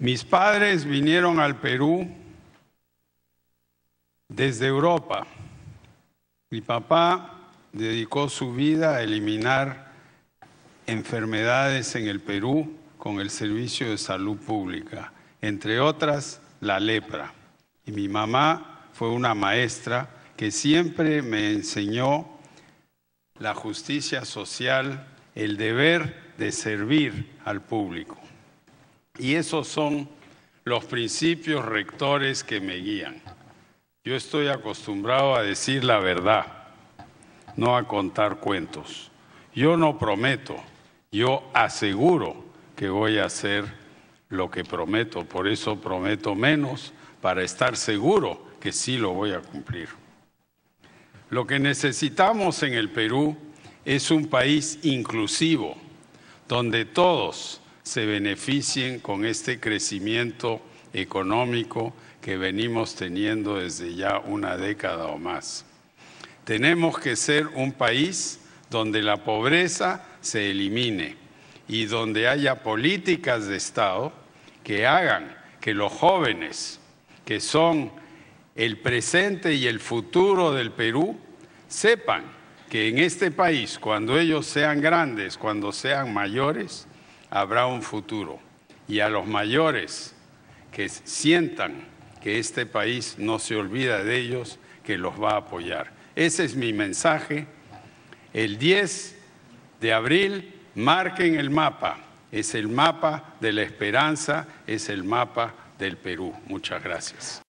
Mis padres vinieron al Perú desde Europa. Mi papá dedicó su vida a eliminar enfermedades en el Perú con el Servicio de Salud Pública, entre otras la lepra. Y mi mamá fue una maestra que siempre me enseñó la justicia social, el deber de servir al público. Y esos son los principios rectores que me guían. Yo estoy acostumbrado a decir la verdad, no a contar cuentos. Yo no prometo, yo aseguro que voy a hacer lo que prometo, por eso prometo menos para estar seguro que sí lo voy a cumplir. Lo que necesitamos en el Perú es un país inclusivo, donde todos, se beneficien con este crecimiento económico que venimos teniendo desde ya una década o más. Tenemos que ser un país donde la pobreza se elimine y donde haya políticas de Estado que hagan que los jóvenes, que son el presente y el futuro del Perú, sepan que en este país, cuando ellos sean grandes, cuando sean mayores, habrá un futuro. Y a los mayores que sientan que este país no se olvida de ellos, que los va a apoyar. Ese es mi mensaje. El 10 de abril, marquen el mapa. Es el mapa de la esperanza, es el mapa del Perú. Muchas gracias.